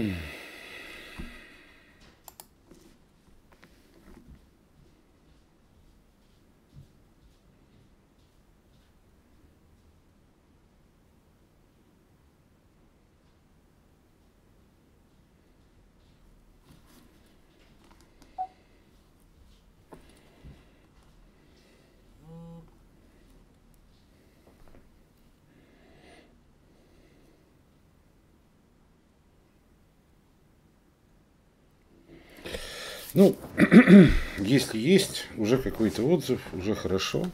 Mm. Ну, если есть уже какой-то отзыв, уже хорошо.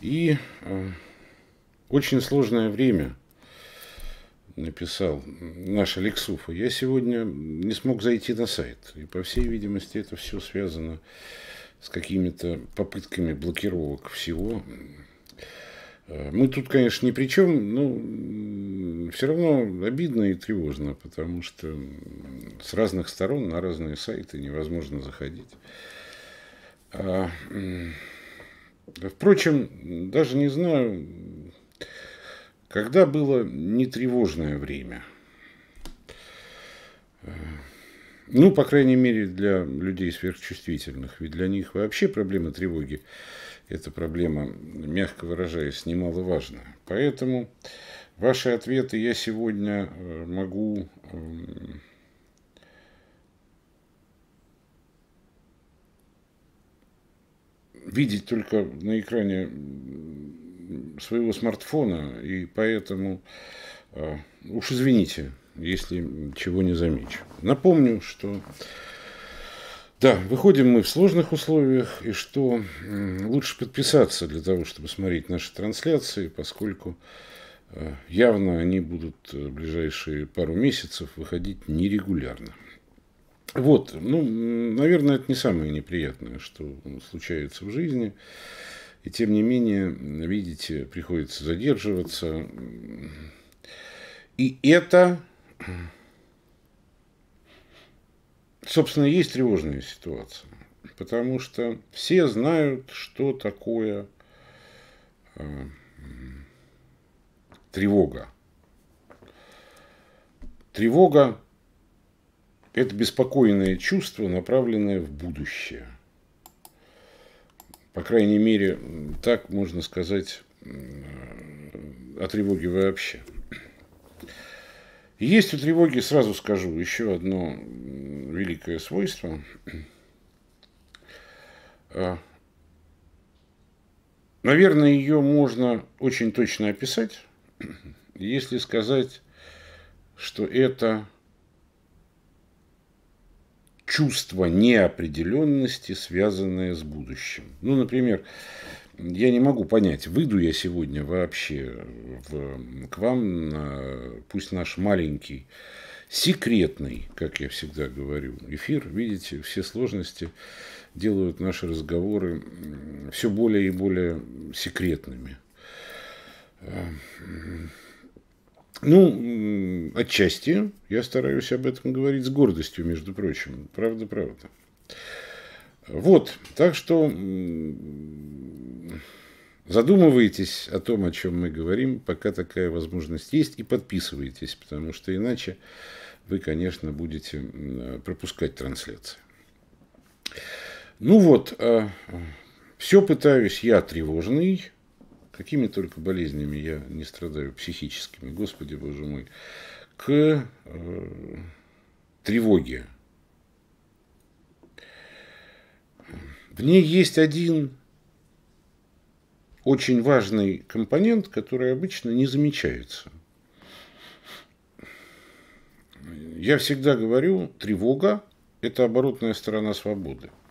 И э, очень сложное время написал наш Алексуфа. Я сегодня не смог зайти на сайт. И, по всей видимости, это все связано с какими-то попытками блокировок всего. Э, мы тут, конечно, ни при чем, но все равно обидно и тревожно, потому что с разных сторон на разные сайты невозможно заходить. А, впрочем, даже не знаю, когда было нетревожное время. Э, ну, по крайней мере, для людей сверхчувствительных. Ведь для них вообще проблема тревоги – эта проблема, мягко выражаясь, немаловажна. Поэтому ваши ответы я сегодня э, могу эм, видеть только на экране своего смартфона, и поэтому э, уж извините, если чего не замечу. Напомню, что да, выходим мы в сложных условиях, и что лучше подписаться для того, чтобы смотреть наши трансляции, поскольку э, явно они будут э, в ближайшие пару месяцев выходить нерегулярно. Вот, ну, наверное, это не самое неприятное, что случается в жизни. И тем не менее, видите, приходится задерживаться. И это собственно, есть тревожная ситуация. Потому что все знают, что такое э, тревога. Тревога – это беспокойное чувство, направленное в будущее. По крайней мере, так можно сказать э, о тревоге вообще. Есть у тревоги, сразу скажу, еще одно великое свойство. А, наверное, ее можно очень точно описать, если сказать, что это чувство неопределенности, связанное с будущим. Ну, например, я не могу понять, выйду я сегодня вообще в, к вам, пусть наш маленький, секретный, как я всегда говорю, эфир. Видите, все сложности делают наши разговоры все более и более секретными. Э, ну, отчасти я стараюсь об этом говорить с гордостью, между прочим. Правда, правда. Вот, так что задумывайтесь о том, о чем мы говорим, пока такая возможность есть, и подписывайтесь, потому что иначе вы, конечно, будете пропускать трансляции. Ну вот, а, все пытаюсь, я тревожный, какими только болезнями я не страдаю, психическими, господи боже мой, к э, тревоге В ней есть один очень важный компонент, который обычно не замечается. Я всегда говорю, тревога – это оборотная сторона свободы –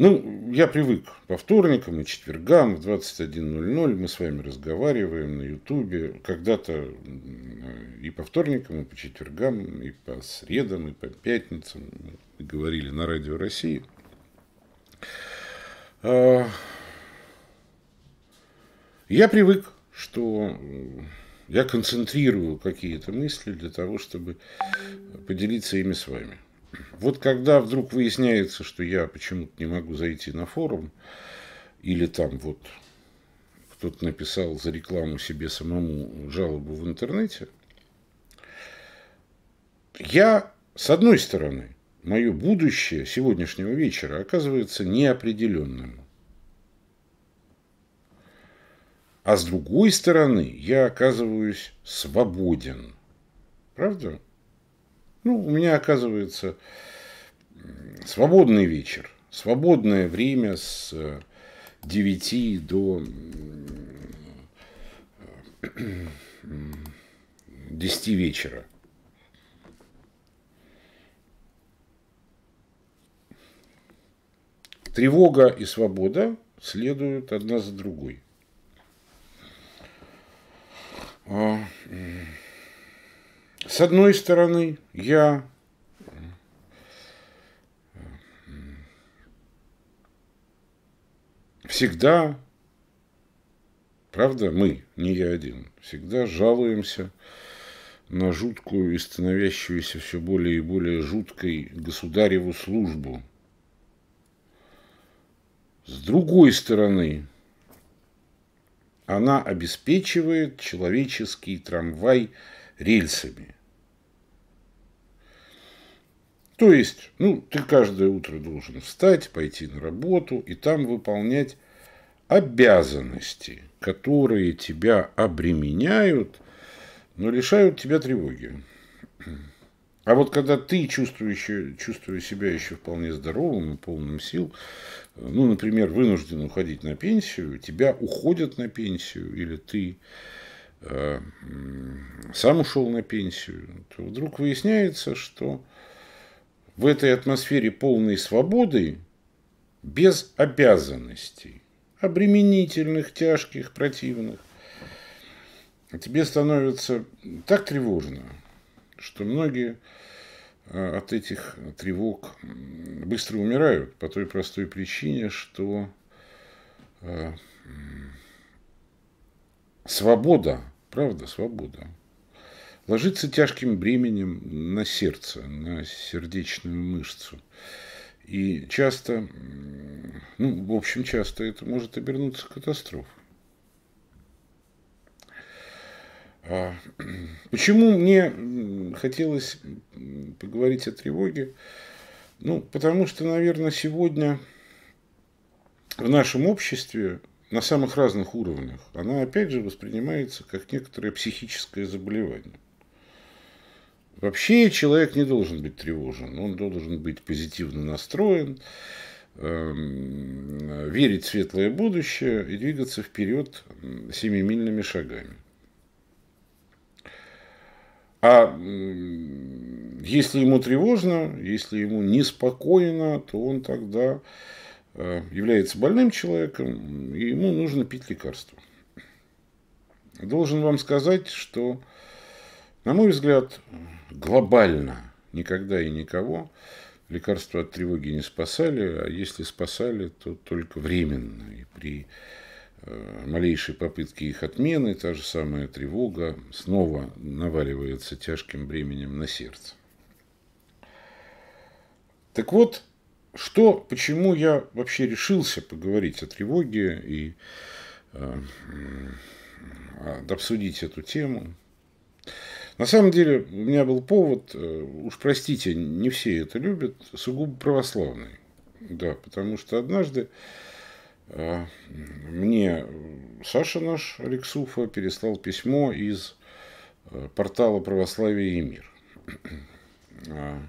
ну, я привык. По вторникам и четвергам в 21.00 мы с вами разговариваем на Ютубе. Когда-то и по вторникам, и по четвергам, и по средам, и по пятницам мы говорили на Радио России. А, я привык, что э, я концентрирую какие-то мысли для того, чтобы поделиться ими с вами. Вот когда вдруг выясняется, что я почему-то не могу зайти на форум, или там вот кто-то написал за рекламу себе самому жалобу в интернете, я, с одной стороны, мое будущее сегодняшнего вечера оказывается неопределенным. А с другой стороны, я оказываюсь свободен. Правда? Ну, у меня, оказывается, свободный вечер, свободное время с 9 э, до 10 э, вечера. Тревога и свобода следуют одна за другой. А, с одной стороны, я всегда, правда, мы, не я один, всегда жалуемся на жуткую и становящуюся все более и более жуткой государеву службу. С другой стороны, она обеспечивает человеческий трамвай – рельсами. То есть, ну, ты каждое утро должен встать, пойти на работу и там выполнять обязанности, которые тебя обременяют, но лишают тебя тревоги. А вот когда ты, чувствующий, чувствуя себя еще вполне здоровым и полным сил, ну, например, вынужден уходить на пенсию, тебя уходят на пенсию, или ты Э, сам ушел на пенсию, то вдруг выясняется, что в этой атмосфере полной свободы, без обязанностей, обременительных, тяжких, противных, тебе становится так тревожно, что многие э, от этих тревог быстро умирают по той простой причине, что э, свобода Правда, свобода. Ложится тяжким бременем на сердце, на сердечную мышцу. И часто, ну, в общем, часто это может обернуться катастрофой. А, почему мне хотелось поговорить о тревоге? Ну, потому что, наверное, сегодня в нашем обществе на самых разных уровнях, она опять же воспринимается как некоторое психическое заболевание. Вообще человек не должен быть тревожен, он должен быть позитивно настроен, эм, верить в светлое будущее и двигаться вперед семимильными шагами. А если ему тревожно, если ему неспокойно, то он тогда Э, является больным человеком, и ему нужно пить лекарства. Должен вам сказать, что, на мой взгляд, глобально никогда и никого лекарства от тревоги не спасали, а если спасали, то только временно. И при э, малейшей попытке их отмены та же самая тревога снова наваливается тяжким бременем на сердце. Так вот, что, почему я вообще решился поговорить о тревоге и э, обсудить эту тему. На самом деле, у меня был повод, э, уж простите, не все это любят, сугубо православный. Да, потому что однажды э, мне Саша наш, Алексуфа, переслал письмо из портала «Православие и мир». А,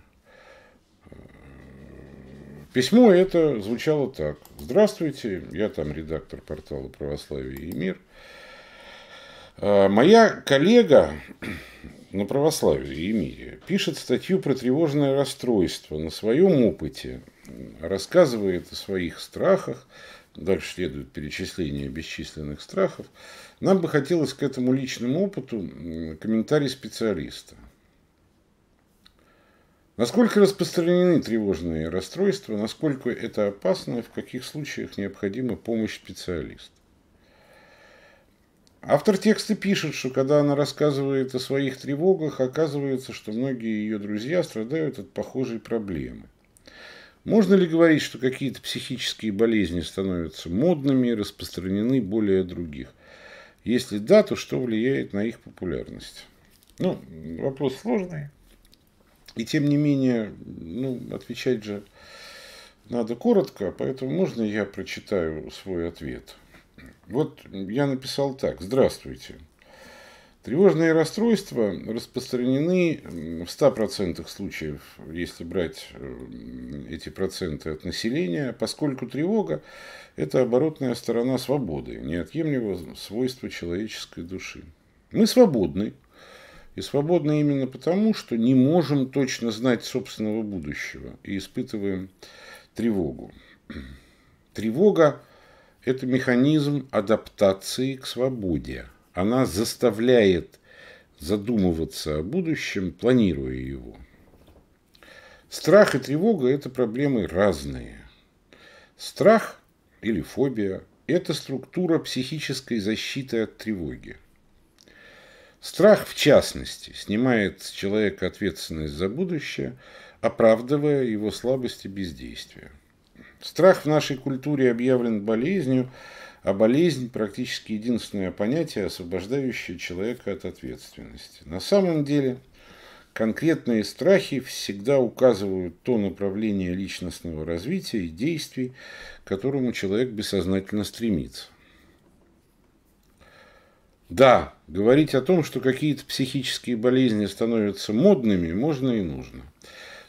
Письмо это звучало так. Здравствуйте, я там редактор портала «Православие и мир». А, моя коллега на православии и мире пишет статью про тревожное расстройство на своем опыте, рассказывает о своих страхах, дальше следует перечисление бесчисленных страхов. Нам бы хотелось к этому личному опыту комментарий специалиста. Насколько распространены тревожные расстройства, насколько это опасно, и в каких случаях необходима помощь специалиста. Автор текста пишет, что когда она рассказывает о своих тревогах, оказывается, что многие ее друзья страдают от похожей проблемы. Можно ли говорить, что какие-то психические болезни становятся модными и распространены более других? Если да, то что влияет на их популярность? Ну, вопрос сложный. И тем не менее, ну, отвечать же надо коротко, поэтому можно я прочитаю свой ответ? Вот я написал так. Здравствуйте. Тревожные расстройства распространены в 100% случаев, если брать э, эти проценты от населения, поскольку тревога – это оборотная сторона свободы, неотъемлемого свойства человеческой души. Мы свободны, и свободны именно потому, что не можем точно знать собственного будущего и испытываем тревогу. Тревога – это механизм адаптации к свободе. Она заставляет задумываться о будущем, планируя его. Страх и тревога – это проблемы разные. Страх или фобия – это структура психической защиты от тревоги. Страх, в частности, снимает с человека ответственность за будущее, оправдывая его слабость и бездействие. Страх в нашей культуре объявлен болезнью, а болезнь – практически единственное понятие, освобождающее человека от ответственности. На самом деле, конкретные страхи всегда указывают то направление личностного развития и действий, к которому человек бессознательно стремится. Да, говорить о том, что какие-то психические болезни становятся модными, можно и нужно.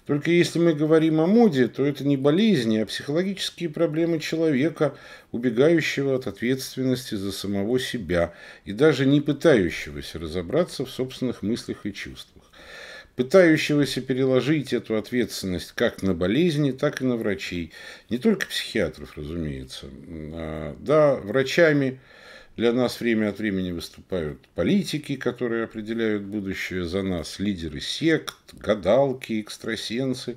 Только если мы говорим о моде, то это не болезни, а психологические проблемы человека, убегающего от ответственности за самого себя и даже не пытающегося разобраться в собственных мыслях и чувствах, пытающегося переложить эту ответственность как на болезни, так и на врачей, не только психиатров, разумеется. А, да, врачами – для нас время от времени выступают политики, которые определяют будущее за нас, лидеры сект, гадалки, экстрасенсы.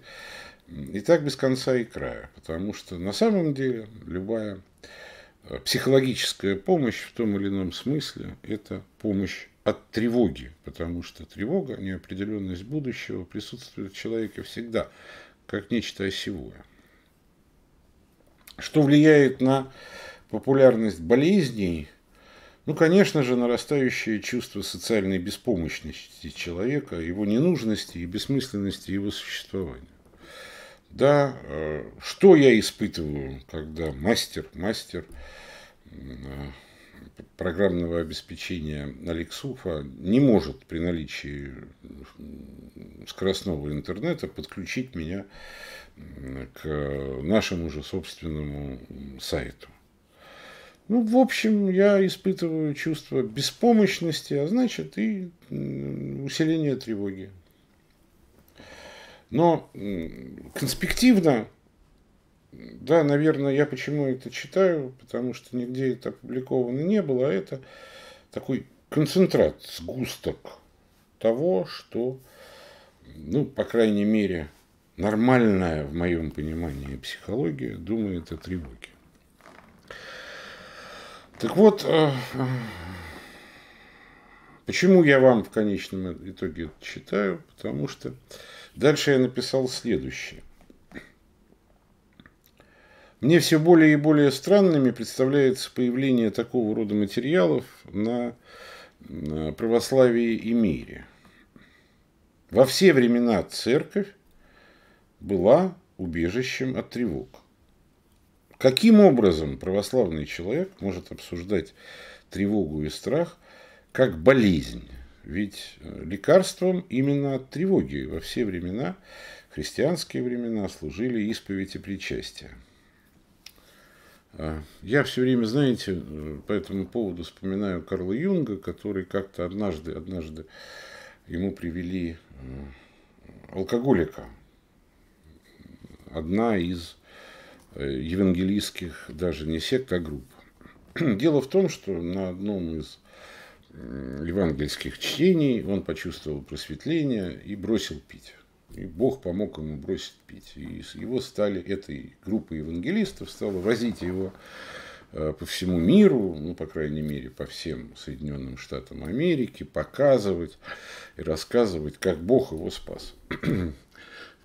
И так без конца и края, потому что на самом деле любая э, психологическая помощь в том или ином смысле – это помощь от тревоги, потому что тревога, неопределенность будущего присутствует у человека всегда, как нечто осевое. Что влияет на популярность болезней, ну, конечно же, нарастающее чувство социальной беспомощности человека, его ненужности и бессмысленности его существования. Да, э, что я испытываю, когда мастер, мастер э, программного обеспечения Алексуфа не может при наличии скоростного интернета подключить меня э, к нашему же собственному сайту. Ну, в общем, я испытываю чувство беспомощности, а значит и усиление тревоги. Но конспективно, да, наверное, я почему это читаю, потому что нигде это опубликовано не было, а это такой концентрат, сгусток того, что, ну, по крайней мере, нормальная, в моем понимании, психология думает о тревоге. Так вот, э, почему я вам в конечном итоге читаю? Потому что дальше я написал следующее. Мне все более и более странными представляется появление такого рода материалов на православии и мире. Во все времена церковь была убежищем от тревог. Каким образом православный человек может обсуждать тревогу и страх как болезнь? Ведь э, лекарством именно от тревоги во все времена, христианские времена, служили исповедь и причастие. А, я все время, знаете, э, по этому поводу вспоминаю Карла Юнга, который как-то однажды, однажды ему привели э, алкоголика. Одна из евангелийских, даже не сект, а групп. Дело в том, что на одном из евангельских чтений он почувствовал просветление и бросил пить. И Бог помог ему бросить пить. И его стали, этой группой евангелистов стало возить его э, по всему миру, ну, по крайней мере, по всем Соединенным Штатам Америки, показывать и рассказывать, как Бог его спас.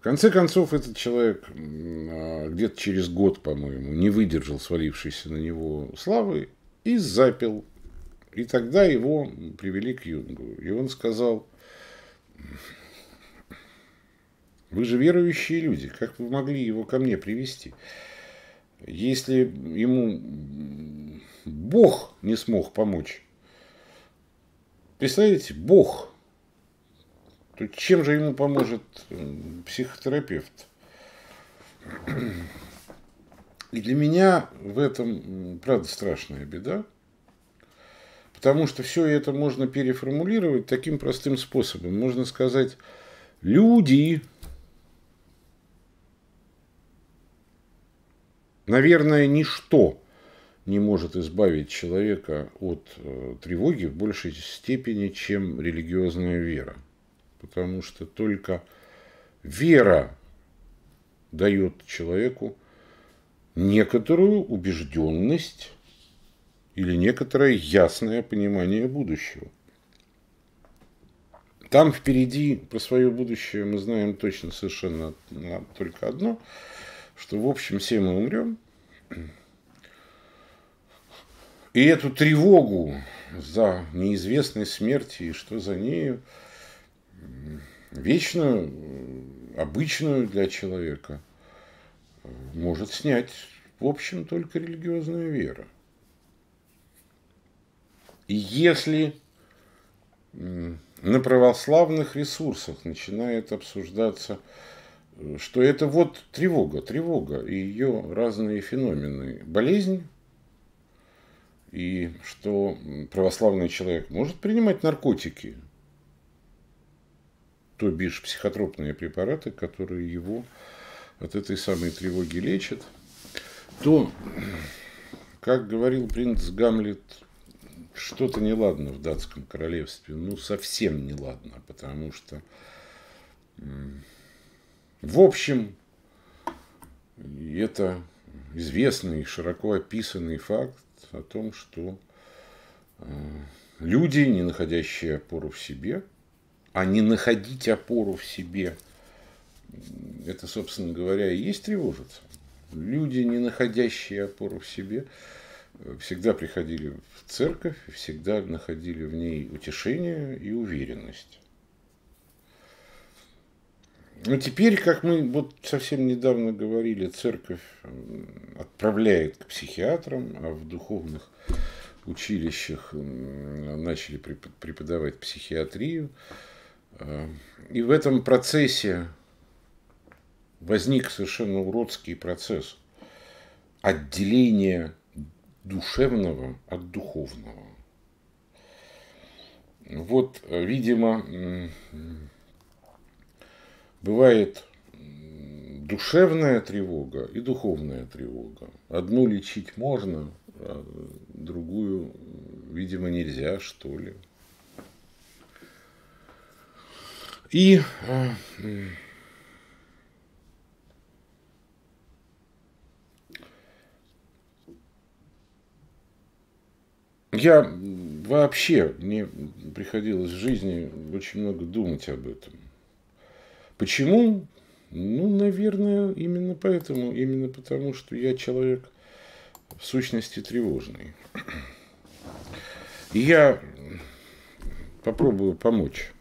В конце концов, этот человек а, где-то через год, по-моему, не выдержал свалившейся на него славы и запил. И тогда его привели к Юнгу. И он сказал, вы же верующие люди, как вы могли его ко мне привести? Если ему Бог не смог помочь. Представляете, Бог то чем же ему поможет психотерапевт? И для меня в этом, правда, страшная беда, потому что все это можно переформулировать таким простым способом. Можно сказать, люди, наверное, ничто не может избавить человека от э, тревоги в большей степени, чем религиозная вера потому что только вера дает человеку некоторую убежденность или некоторое ясное понимание будущего. Там впереди про свое будущее мы знаем точно совершенно только одно, что в общем все мы умрем. И эту тревогу за неизвестной смерти и что за нею – вечную, обычную для человека, э, может снять, в общем, только религиозная вера. И если на православных ресурсах начинает обсуждаться, э, что это вот тревога, тревога и ее разные феномены, болезнь, и что православный человек может принимать наркотики – то бишь психотропные препараты, которые его от этой самой тревоги лечат, то, как говорил принц Гамлет, что-то неладно в датском королевстве, ну совсем неладно, потому что, в общем, это известный, широко описанный факт о том, что э, люди, не находящие опору в себе, а не находить опору в себе, это, собственно говоря, и есть тревожиться. Люди, не находящие опору в себе, э, всегда приходили в церковь, всегда находили в ней утешение и уверенность. Но теперь, как мы вот совсем недавно говорили, церковь отправляет к психиатрам, а в духовных училищах начали преподавать психиатрию. Э, и в этом процессе возник совершенно уродский процесс отделения душевного от духовного. Вот, видимо, бывает душевная тревога и духовная тревога. Одну лечить можно, а другую, видимо, нельзя, что ли. И э, я вообще, мне приходилось в жизни очень много думать об этом. Почему? Ну, наверное, именно поэтому, именно потому, что я человек в сущности тревожный. я попробую помочь.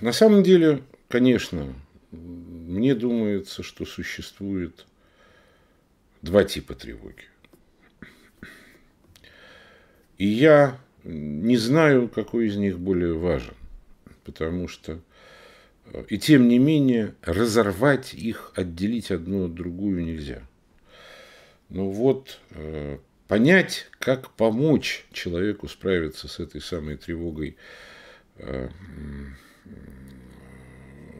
На самом деле, конечно, мне думается, что существует два типа тревоги. И я не знаю, какой из них более важен, потому что э, и тем не менее разорвать их, отделить одну от другую нельзя. Но ну вот э, понять, как помочь человеку справиться с этой самой тревогой – Э,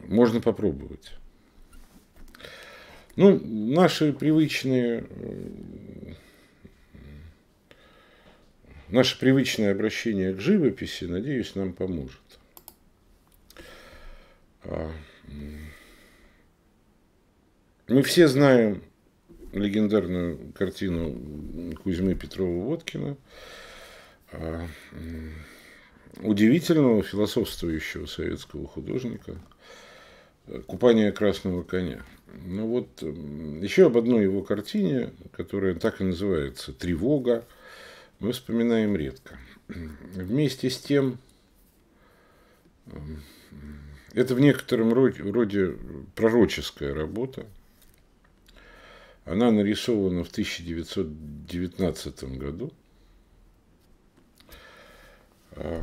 можно попробовать. Ну, наши привычные, э, наше привычное обращение к живописи, надеюсь, нам поможет. А, мы все знаем легендарную картину Кузьмы Петрова-Водкина а, удивительного философствующего советского художника э, «Купание красного коня». Ну вот, эм, еще об одной его картине, которая так и называется «Тревога», мы вспоминаем редко. Вместе с тем, эм, это в некотором роде, роде пророческая работа. Она нарисована в 1919 году. А,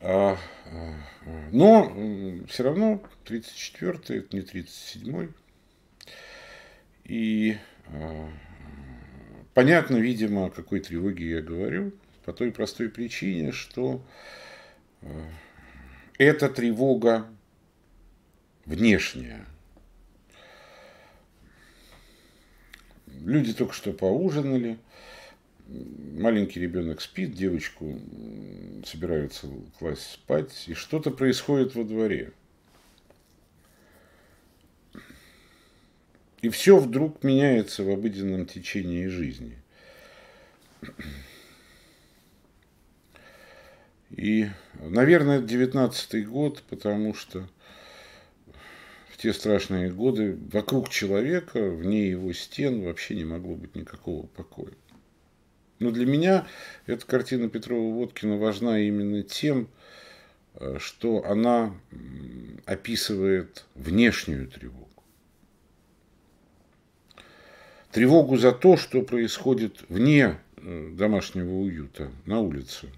А, а, но все равно 34-й, это не 37-й. И а, понятно, видимо, о какой тревоге я говорю, по той простой причине, что эта тревога внешняя. Люди только что поужинали, маленький ребенок спит, девочку собираются класть спать, и что-то происходит во дворе. И все вдруг меняется в обыденном течении жизни. И, наверное, 19 год, потому что в те страшные годы вокруг человека, вне его стен вообще не могло быть никакого покоя. Но для меня эта картина Петрова-Водкина важна именно тем, э, что она описывает внешнюю тревогу. Тревогу за то, что происходит вне э, домашнего уюта, на улице.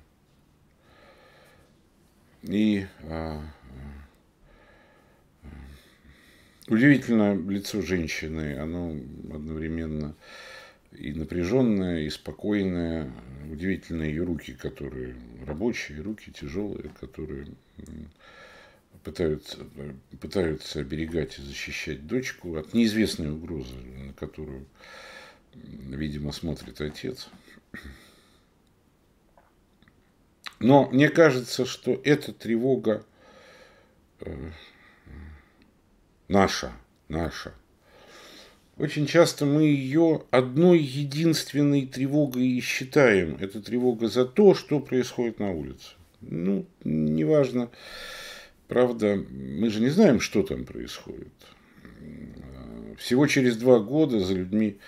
И а, э, удивительно лицо женщины, оно одновременно и напряженная, и спокойная. Удивительно ее руки, которые рабочие, руки тяжелые, которые пытаются, пытаются оберегать и защищать дочку от неизвестной угрозы, на которую, видимо, смотрит отец. Но мне кажется, что эта тревога э, наша, наша, очень часто мы ее одной единственной тревогой и считаем. Это тревога за то, что происходит на улице. Ну, неважно. Правда, мы же не знаем, что там происходит. Всего через два года за людьми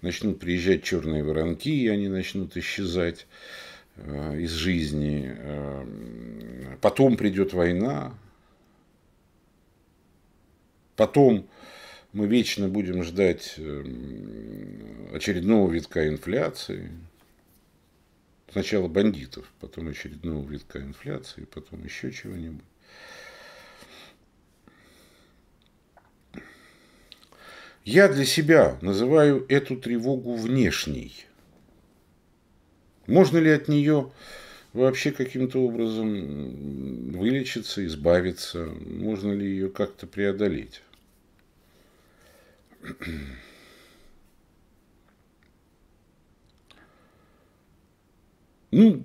начнут приезжать черные воронки, и они начнут исчезать э, из жизни. Э, потом придет война. Потом мы вечно будем ждать эм, очередного витка инфляции. Сначала бандитов, потом очередного витка инфляции, потом еще чего-нибудь. Я для себя называю эту тревогу внешней. Можно ли от нее вообще каким-то образом вылечиться, избавиться? Можно ли ее как-то преодолеть? Ну,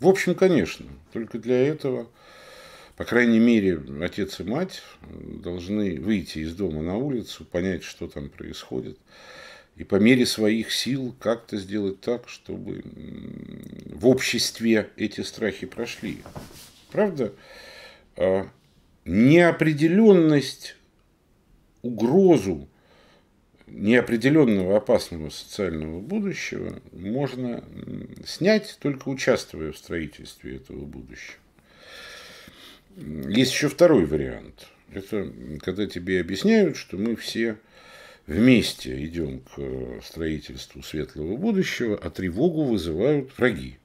в общем, конечно, только для этого, по крайней мере, отец и мать должны выйти из дома на улицу, понять, что там происходит, и по мере своих сил как-то сделать так, чтобы в обществе эти страхи прошли. Правда? А неопределенность угрозу неопределенного опасного социального будущего можно снять, только участвуя в строительстве этого будущего. Есть еще второй вариант. Это когда тебе объясняют, что мы все вместе идем к э, строительству светлого будущего, а тревогу вызывают враги.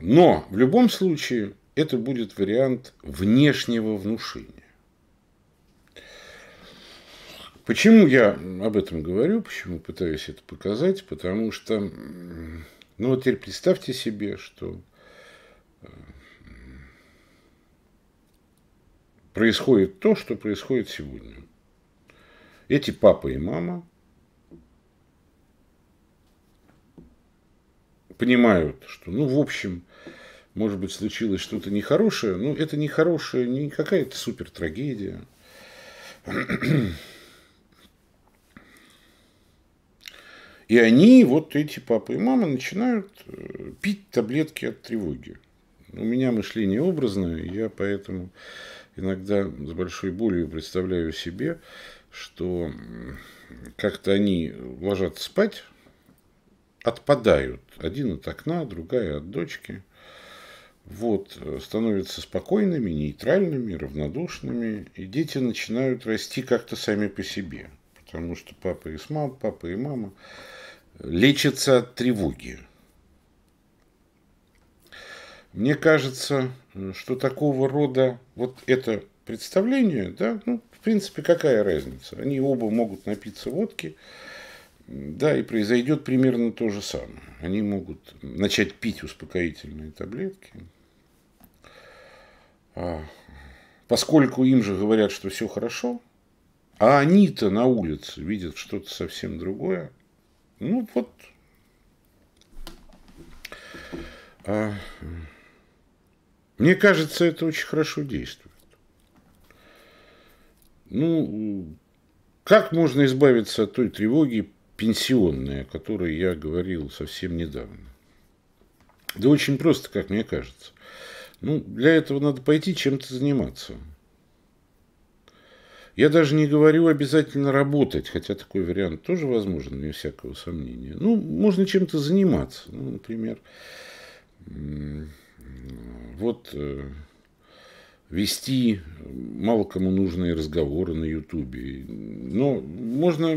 Но в любом случае это будет вариант внешнего внушения. Почему я об этом говорю, почему пытаюсь это показать? Потому что, ну вот теперь представьте себе, что э, происходит то, что происходит сегодня. Эти папа и мама понимают, что, ну, в общем, может быть, случилось что-то нехорошее, но это нехорошее не какая-то супер трагедия. И они, вот эти папы и мамы начинают э, пить таблетки от тревоги. У меня мышление образное, я поэтому иногда с большой болью представляю себе, что как-то они ложатся спать, отпадают. Один от окна, другая от дочки. Вот, э, становятся спокойными, нейтральными, равнодушными, и дети начинают расти как-то сами по себе. Потому что папа и с мамой, папа и мама Лечится от тревоги. Мне кажется, что такого рода вот это представление, да, ну, в принципе, какая разница? Они оба могут напиться водки, да, и произойдет примерно то же самое. Они могут начать пить успокоительные таблетки. А, поскольку им же говорят, что все хорошо, а они-то на улице видят что-то совсем другое, ну вот. А, мне кажется, это очень хорошо действует. Ну, как можно избавиться от той тревоги пенсионной, о которой я говорил совсем недавно? Да очень просто, как мне кажется. Ну, для этого надо пойти чем-то заниматься. Я даже не говорю обязательно работать, хотя такой вариант тоже возможен, не всякого сомнения. Ну, можно чем-то заниматься. Ну, например, вот э, вести мало кому нужные разговоры на Ютубе. Но можно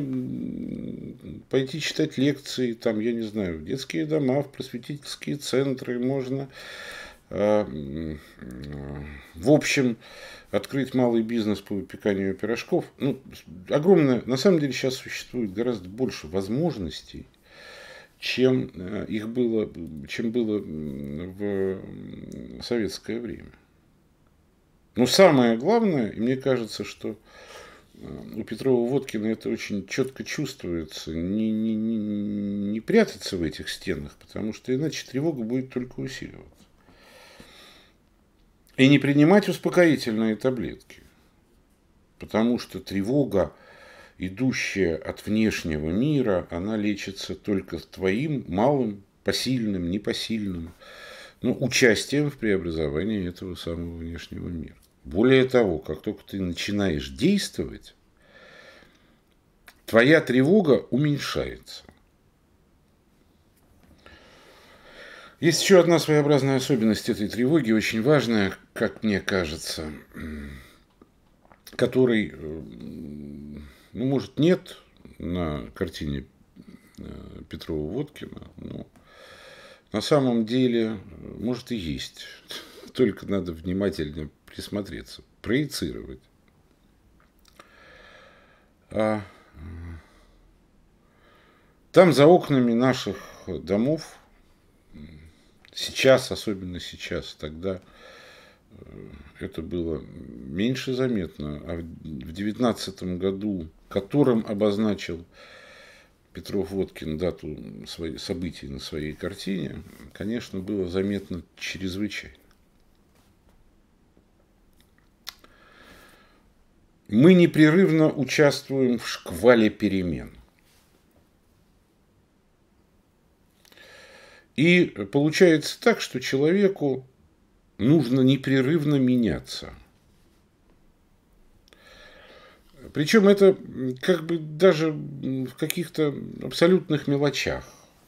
пойти читать лекции, там, я не знаю, в детские дома, в просветительские центры, можно Э, э, в общем, открыть малый бизнес по выпеканию пирожков. Ну, огромное, на самом деле сейчас существует гораздо больше возможностей, чем э, их было, чем было в советское время. Но самое главное, и мне кажется, что у Петрова Водкина это очень четко чувствуется, не, не, не, не прятаться в этих стенах, потому что иначе тревога будет только усиливаться. И не принимать успокоительные таблетки. Потому что тревога, идущая от внешнего мира, она лечится только твоим малым, посильным, непосильным, ну, участием в преобразовании этого самого внешнего мира. Более того, как только ты начинаешь действовать, твоя тревога уменьшается. Есть еще одна своеобразная особенность этой тревоги, очень важная, как мне кажется, который, э, ну, может, нет на картине э, Петрова-Водкина, но на самом деле, э, может, и есть. Только надо внимательно присмотреться, проецировать. А, там за окнами наших домов, сейчас, особенно сейчас, тогда Э, это было меньше заметно, а в 19 году, которым обозначил Петров Водкин дату свои, событий на своей картине, конечно, было заметно чрезвычайно. Мы непрерывно участвуем в шквале перемен. И получается так, что человеку нужно непрерывно меняться. Причем это как бы даже в каких-то абсолютных мелочах.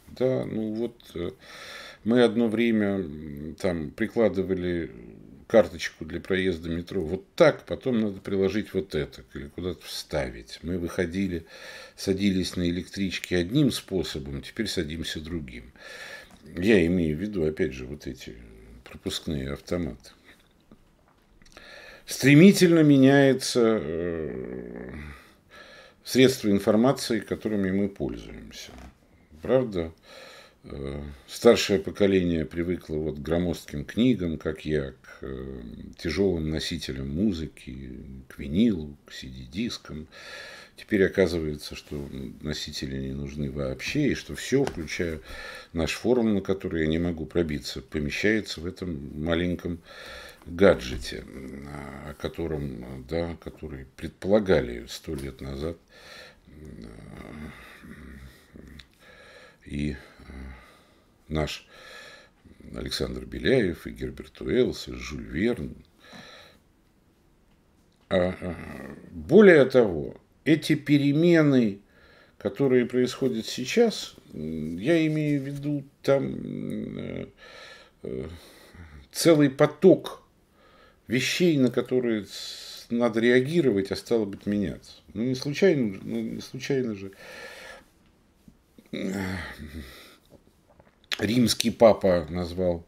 Да, ну вот э, мы одно время там прикладывали карточку для проезда метро вот так, потом надо приложить вот это или куда-то вставить. Мы выходили, садились на электрички одним способом, теперь садимся другим. Я имею в виду, опять же, вот эти пропускные автоматы. Стремительно меняется э, средства информации, которыми мы пользуемся. Правда, э, старшее поколение привыкло вот к громоздким книгам, как я, к э, тяжелым носителям музыки, к винилу, к CD-дискам. Теперь оказывается, что носители не нужны вообще, и что все, включая наш форум, на который я не могу пробиться, помещается в этом маленьком гаджете, о котором, да, который предполагали сто лет назад э, и э, наш Александр Беляев, и Герберт Уэллс, и Жюль Верн. А, а более того, эти перемены, которые происходят сейчас, я имею в виду там э, э, целый поток вещей, на которые надо реагировать, а стало быть меняться. Ну не случайно, ну, не случайно же э, римский папа назвал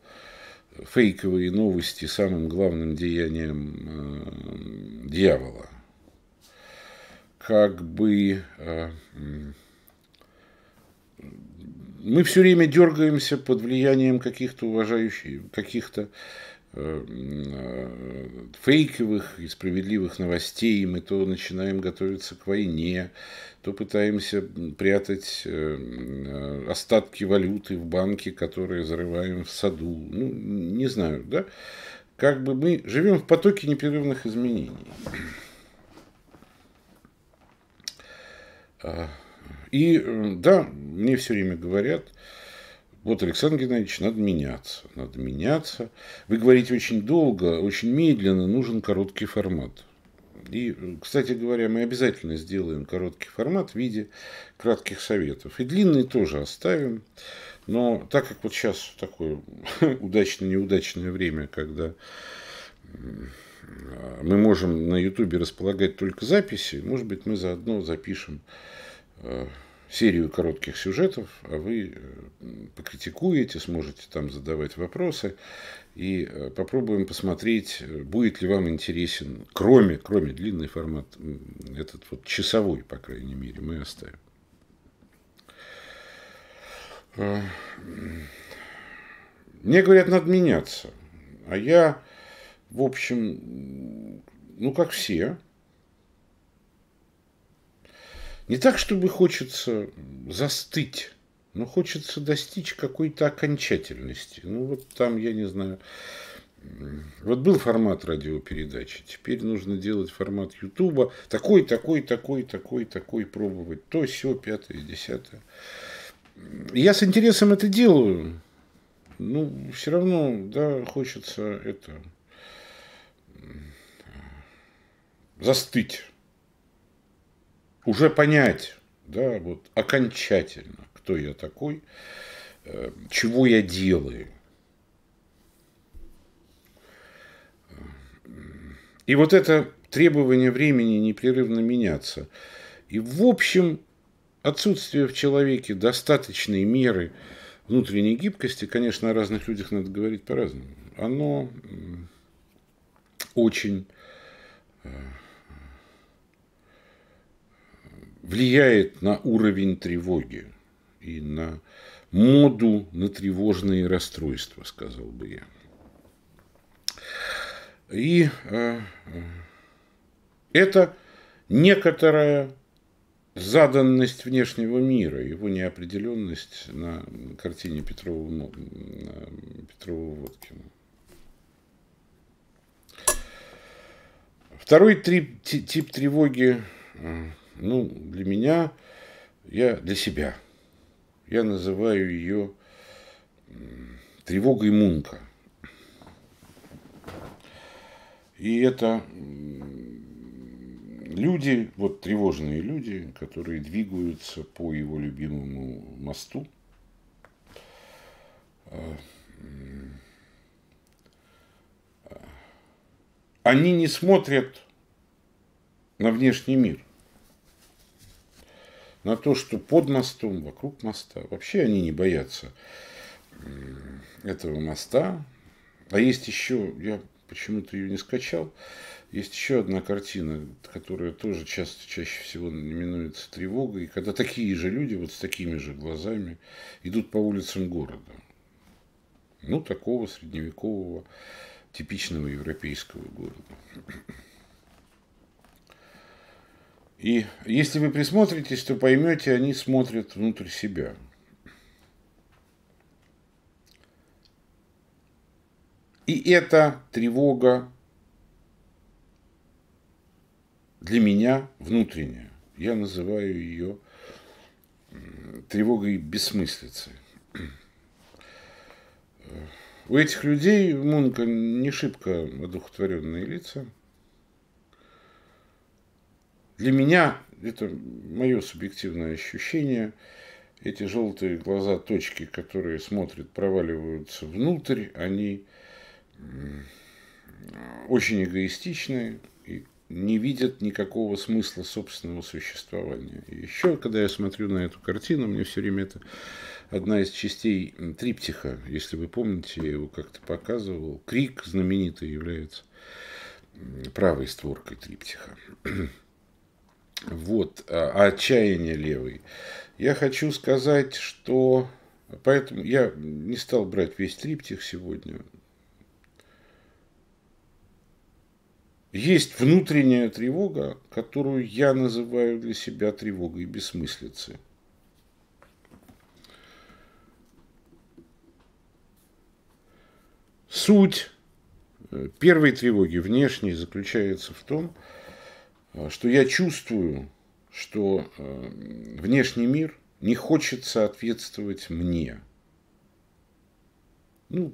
фейковые новости самым главным деянием дьявола как бы э, мы все время дергаемся под влиянием каких-то уважающих, каких-то э, э, фейковых и справедливых новостей, мы то начинаем готовиться к войне, то пытаемся прятать остатки валюты в банке, которые зарываем в саду. Ну, не знаю, да? Как бы мы живем в потоке непрерывных изменений. И да, мне все время говорят, вот, Александр Геннадьевич, надо меняться, надо меняться. Вы говорите очень долго, очень медленно, нужен короткий формат. И, кстати говоря, мы обязательно сделаем короткий формат в виде кратких советов. И длинный тоже оставим. Но так как вот сейчас такое удачное неудачное время, когда а, мы можем на Ютубе располагать только записи. Может быть, мы заодно запишем а, серию коротких сюжетов, а вы покритикуете, сможете там задавать вопросы и а, попробуем посмотреть, э, будет ли вам интересен, кроме, кроме длинный формат, этот вот часовой, по крайней мере, мы оставим. Мне говорят, надо меняться. А я в общем, ну, как все. Не так, чтобы хочется застыть, но хочется достичь какой-то окончательности. Ну, вот там, я не знаю, вот был формат радиопередачи, теперь нужно делать формат Ютуба. Такой, такой, такой, такой, такой пробовать. То, все, пятое, десятое. Я с интересом это делаю. Ну, все равно, да, хочется это застыть, уже понять, да, вот окончательно, кто я такой, э, чего я делаю. И вот это требование времени непрерывно меняться. И в общем отсутствие в человеке достаточной меры внутренней гибкости, конечно, о разных людях надо говорить по-разному, оно очень э, влияет на уровень тревоги и на моду на тревожные расстройства, сказал бы я. И э, э, это некоторая заданность внешнего мира, его неопределенность на картине Петрова, Петрова Водкина. Второй тип, тип тревоги, ну, для меня, я для себя. Я называю ее тревогой Мунка. И это люди, вот тревожные люди, которые двигаются по его любимому мосту. А, они не смотрят на внешний мир, на то, что под мостом, вокруг моста. Вообще они не боятся этого моста. А есть еще, я почему-то ее не скачал, есть еще одна картина, которая тоже часто, чаще всего именуется тревогой, когда такие же люди, вот с такими же глазами, идут по улицам города. Ну, такого средневекового типичного европейского города. И если вы присмотритесь, то поймете, они смотрят внутрь себя. И эта тревога для меня внутренняя. Я называю ее тревогой бессмыслицы. У этих людей Мунка не шибко одухотворенные лица. Для меня, это мое субъективное ощущение, эти желтые глаза точки, которые смотрят, проваливаются внутрь, они очень эгоистичные, не видят никакого смысла собственного существования. И еще, когда я смотрю на эту картину, мне все время это одна из частей триптиха, если вы помните, я его как-то показывал. Крик знаменитый является правой створкой триптиха. Вот, а, а отчаяние левый. Я хочу сказать, что... Поэтому я не стал брать весь триптих сегодня. Есть внутренняя тревога, которую я называю для себя тревогой бессмыслицы. Суть э, первой тревоги, внешней, заключается в том, э, что я чувствую, что э, внешний мир не хочет соответствовать мне. Ну,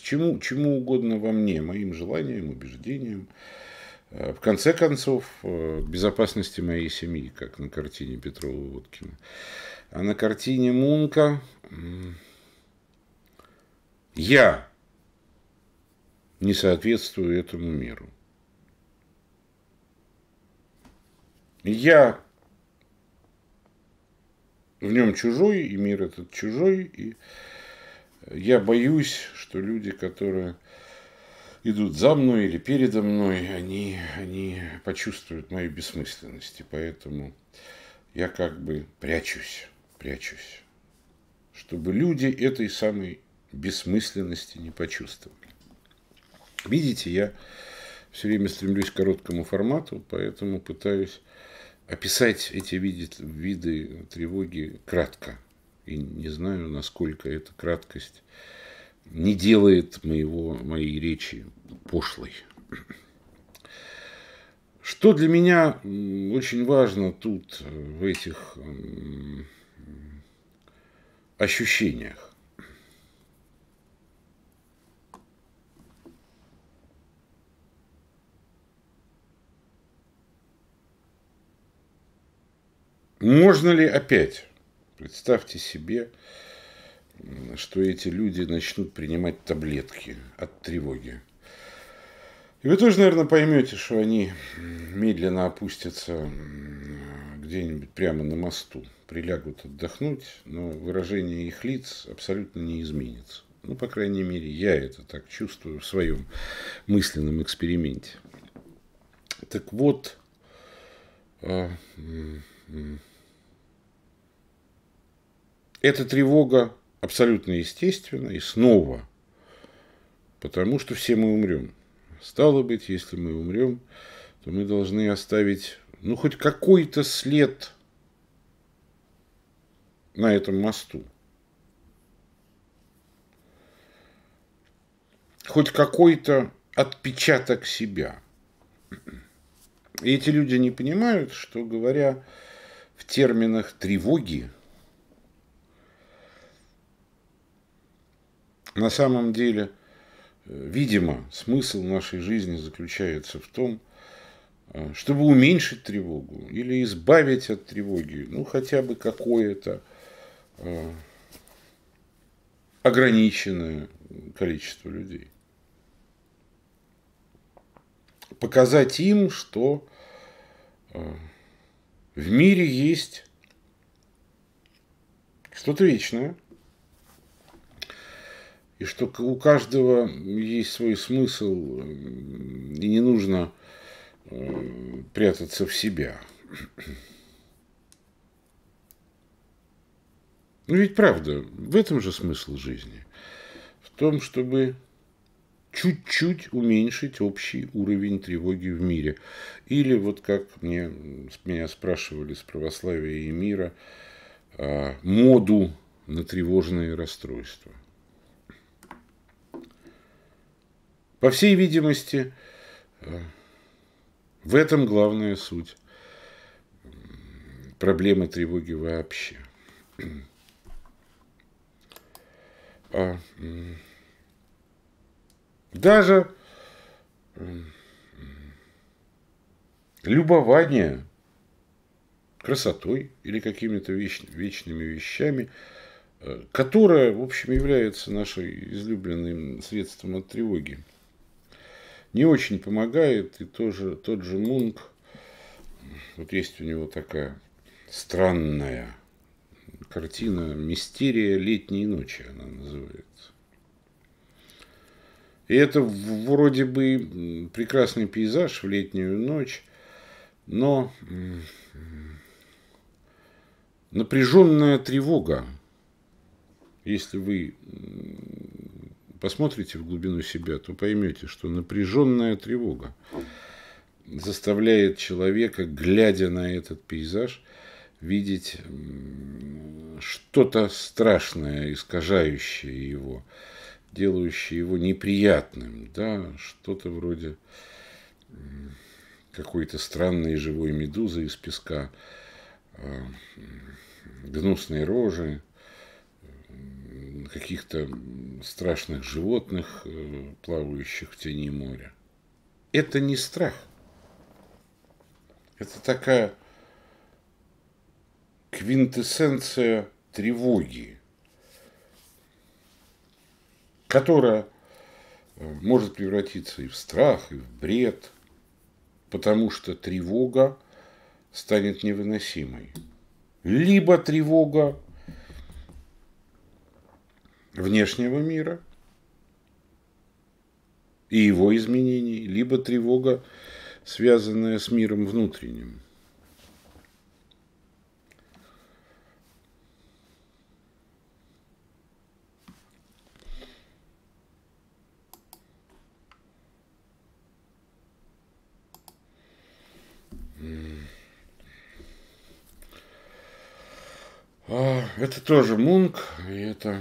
чему, чему угодно во мне, моим желаниям, убеждениям. Э, в конце концов, э, безопасности моей семьи, как на картине Петрова Водкина. А на картине Мунка я не соответствую этому миру. Я в нем чужой, и мир этот чужой, и я боюсь, что люди, которые идут за мной или передо мной, они, они почувствуют мою бессмысленность. И поэтому я как бы прячусь, прячусь, чтобы люди этой самой бессмысленности не почувствовали. Видите, я все время стремлюсь к короткому формату, поэтому пытаюсь описать эти виды, виды тревоги кратко. И не знаю, насколько эта краткость не делает моего, моей речи пошлой. Что для меня очень важно тут, э, в этих ощущениях? Можно ли опять, представьте себе, что эти люди начнут принимать таблетки от тревоги. И вы тоже, наверное, поймете, что они медленно опустятся где-нибудь прямо на мосту, прилягут отдохнуть, но выражение их лиц абсолютно не изменится. Ну, по крайней мере, я это так чувствую в своем мысленном эксперименте. Так вот, а, эта тревога абсолютно естественно и снова, потому что все мы умрем. Стало быть, если мы умрем, то мы должны оставить, ну, хоть какой-то след на этом мосту. Хоть какой-то отпечаток себя. И эти люди не понимают, что говоря в терминах тревоги, На самом деле, э, видимо, смысл нашей жизни заключается в том, э, чтобы уменьшить тревогу или избавить от тревоги, ну, хотя бы какое-то э, ограниченное количество людей. Показать им, что э, в мире есть что-то вечное, и что у каждого есть свой смысл, и не нужно э, прятаться в себя. Ну ведь правда, в этом же смысл жизни. В том, чтобы чуть-чуть уменьшить общий уровень тревоги в мире. Или вот как мне, меня спрашивали с православия и мира, а, моду на тревожные расстройства. По всей видимости, в этом главная суть проблемы тревоги вообще. А, даже любование красотой или какими-то вечными вещами, э, которая, в общем, является нашей излюбленным средством от тревоги не очень помогает. И тоже, тот же Мунк, вот есть у него такая странная картина «Мистерия летней ночи» она называется. И это вроде бы прекрасный пейзаж в летнюю ночь, но напряженная тревога, если вы посмотрите в глубину себя, то поймете, что напряженная тревога заставляет человека, глядя на этот пейзаж, видеть что-то страшное, искажающее его, делающее его неприятным, да, что-то вроде какой-то странной живой медузы из песка, а, гнусные рожи, каких-то страшных животных, э, плавающих в тени моря. Это не страх. Это такая квинтэссенция тревоги, которая э, может превратиться и в страх, и в бред, потому что тревога станет невыносимой. Либо тревога внешнего мира и его изменений, либо тревога, связанная с миром внутренним – Это тоже Мунк, и это,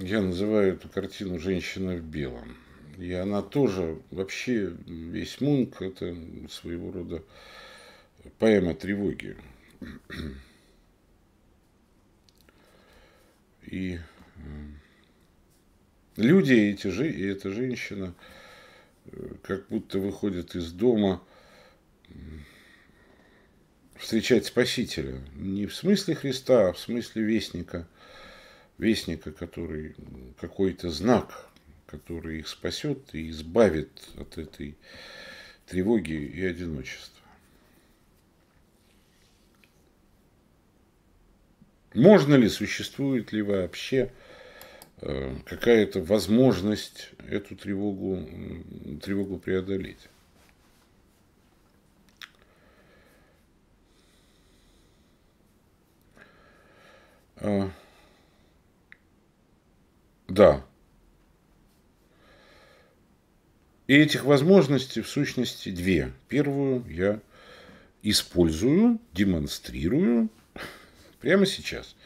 я называю эту картину «Женщина в белом». И она тоже, вообще весь Мунк – это своего рода поэма тревоги. И э, люди, эти эти, и эта женщина, э, как будто выходят из дома – встречать Спасителя. Не в смысле Христа, а в смысле Вестника. Вестника, который какой-то знак, который их спасет и избавит от этой тревоги и одиночества. Можно ли, существует ли вообще э, какая-то возможность эту тревогу, тревогу преодолеть? А, да. И этих возможностей в сущности две. Первую я использую, демонстрирую прямо сейчас.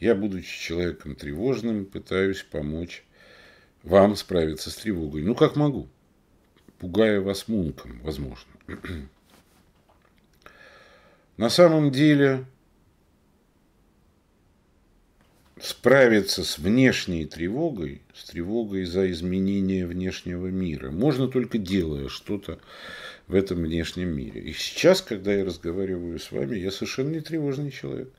Я, будучи человеком тревожным, пытаюсь помочь вам справиться с тревогой. Ну, как могу. Пугая вас мунком, возможно. На самом деле, справиться с внешней тревогой, с тревогой за изменение внешнего мира. Можно только делая что-то в этом внешнем мире. И сейчас, когда я разговариваю с вами, я совершенно не тревожный человек.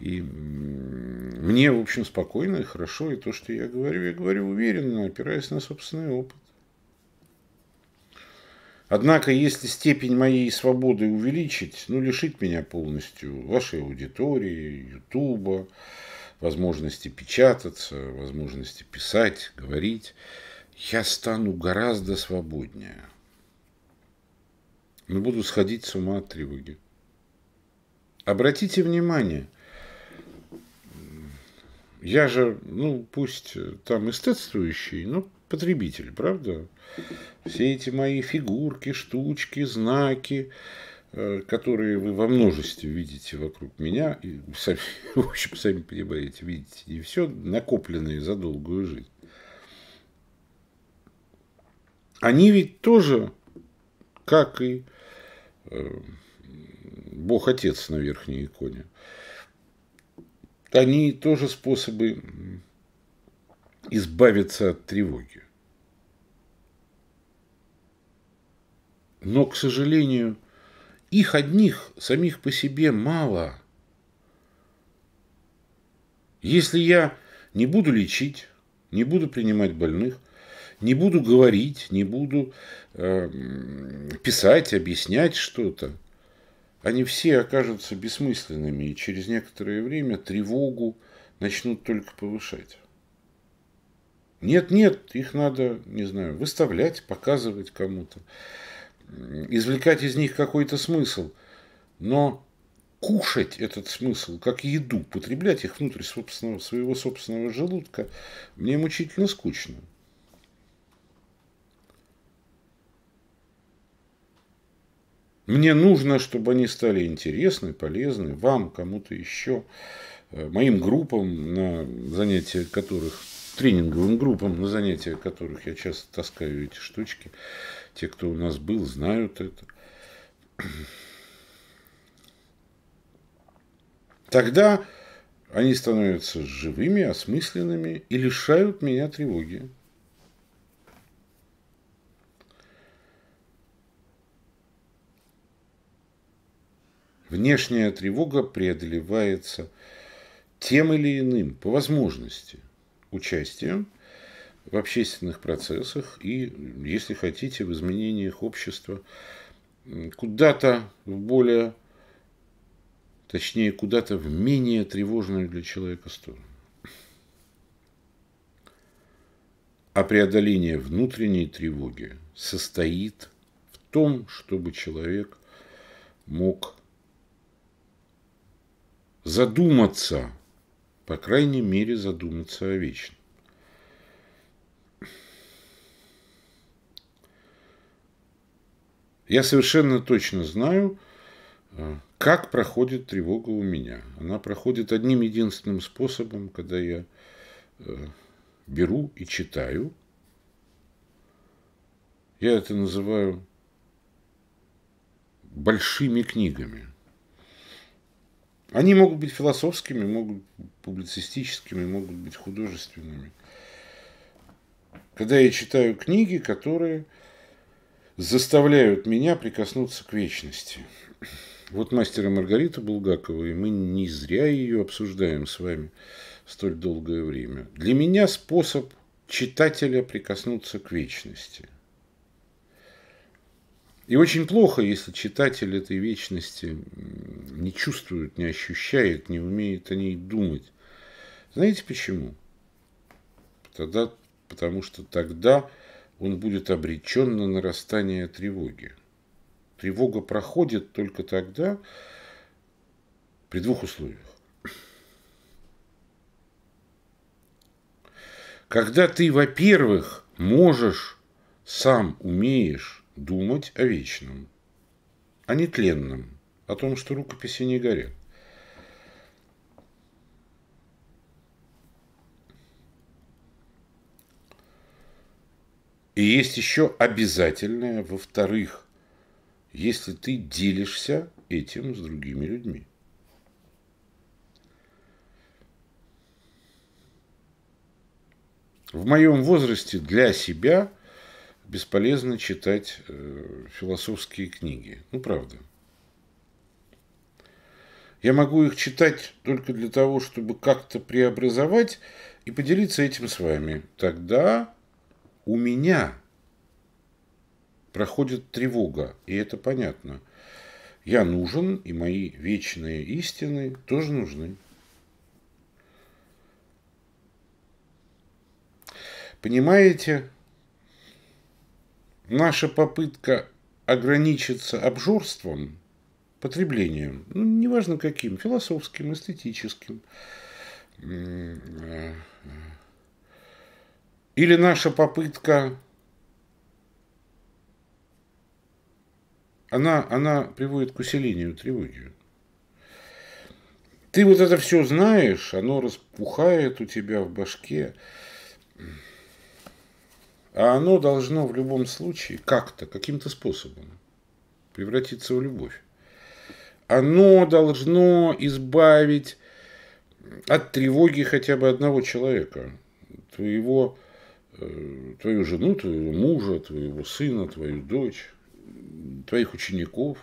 И мне, в общем, спокойно и хорошо. И то, что я говорю, я говорю уверенно, опираясь на собственный опыт. Однако, если степень моей свободы увеличить, ну, лишить меня полностью вашей аудитории, Ютуба, возможности печататься, возможности писать, говорить, я стану гораздо свободнее. Но ну, буду сходить с ума от тревоги. Обратите внимание, я же, ну, пусть там эстетствующий, но потребитель, правда? Все эти мои фигурки, штучки, знаки, Э, которые вы во множестве видите вокруг меня, и сами, в общем, сами понимаете, видите и все, накопленные за долгую жизнь, они ведь тоже, как и э, Бог-Отец на верхней иконе, они тоже способы избавиться от тревоги. Но, к сожалению, – их одних самих по себе мало. Если я не буду лечить, не буду принимать больных, не буду говорить, не буду э, писать, объяснять что-то, они все окажутся бессмысленными и через некоторое время тревогу начнут только повышать. Нет, нет, их надо, не знаю, выставлять, показывать кому-то извлекать из них какой-то смысл, но кушать этот смысл как еду, потреблять их внутрь собственного, своего собственного желудка, мне мучительно скучно. Мне нужно, чтобы они стали интересны, полезны вам, кому-то еще, э, моим группам, на занятия которых, тренинговым группам, на занятия которых я часто таскаю эти штучки. Те, кто у нас был, знают это. Тогда они становятся живыми, осмысленными и лишают меня тревоги. Внешняя тревога преодолевается тем или иным, по возможности, участием – в общественных процессах и, если хотите, в изменениях общества куда-то в более, точнее, куда-то в менее тревожную для человека сторону. А преодоление внутренней тревоги состоит в том, чтобы человек мог задуматься, по крайней мере задуматься о вечном. Я совершенно точно знаю, э, как проходит тревога у меня. Она проходит одним единственным способом, когда я э, беру и читаю. Я это называю большими книгами. Они могут быть философскими, могут быть публицистическими, могут быть художественными. Когда я читаю книги, которые заставляют меня прикоснуться к вечности. Вот мастера Маргарита Булгакова, и мы не зря ее обсуждаем с вами столь долгое время. Для меня способ читателя прикоснуться к вечности. И очень плохо, если читатель этой вечности не чувствует, не ощущает, не умеет о ней думать. Знаете почему? Тогда, потому что тогда он будет обречен на нарастание тревоги. Тревога проходит только тогда, при двух условиях. Когда ты, во-первых, можешь, сам умеешь думать о вечном, о а нетленном, о том, что рукописи не горят. И есть еще обязательное, во-вторых, если ты делишься этим с другими людьми. В моем возрасте для себя бесполезно читать э, философские книги. Ну, правда. Я могу их читать только для того, чтобы как-то преобразовать и поделиться этим с вами. Тогда у меня проходит тревога, и это понятно. Я нужен, и мои вечные истины тоже нужны. Понимаете, наша попытка ограничиться обжорством, потреблением, ну, неважно каким, философским, эстетическим, э, или наша попытка... Она, она приводит к усилению тревоги. Ты вот это все знаешь, оно распухает у тебя в башке. А оно должно в любом случае как-то, каким-то способом превратиться в любовь. Оно должно избавить от тревоги хотя бы одного человека, твоего Э, твою жену, твоего мужа, твоего сына, твою дочь, твоих учеников.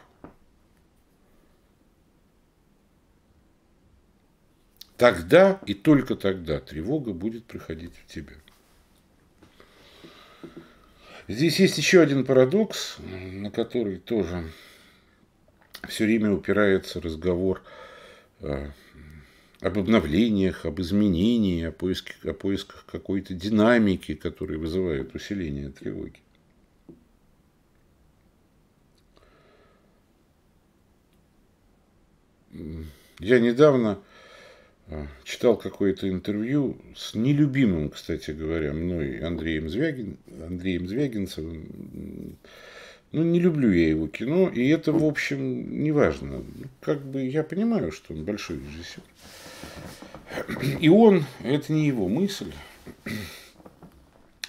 Тогда и только тогда тревога будет приходить в тебя. Здесь есть еще один парадокс, на который тоже все время упирается разговор э, об обновлениях, об изменении, о поисках, о поисках какой-то динамики, которые вызывают усиление тревоги. Я недавно э, читал какое-то интервью с нелюбимым, кстати говоря, мной Андреем, Звягин, Андреем Звягинцевым. Ну, не люблю я его кино, и это, в общем, не важно. Ну, как бы я понимаю, что он большой режиссер. И он, это не его мысль,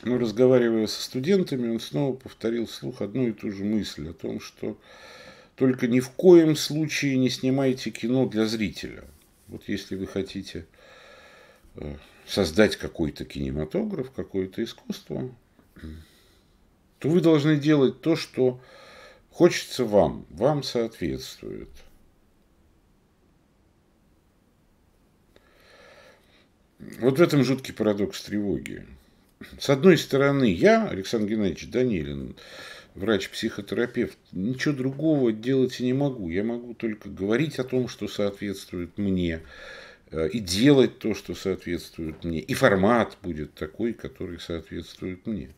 но разговаривая со студентами, он снова повторил вслух одну и ту же мысль о том, что только ни в коем случае не снимайте кино для зрителя. Вот если вы хотите э, создать какой-то кинематограф, какое-то искусство, то вы должны делать то, что хочется вам, вам соответствует – вот в этом жуткий парадокс тревоги. С одной стороны, я, Александр Геннадьевич Данилин, врач-психотерапевт, ничего другого делать и не могу. Я могу только говорить о том, что соответствует мне, э, и делать то, что соответствует мне. И формат будет такой, который соответствует мне.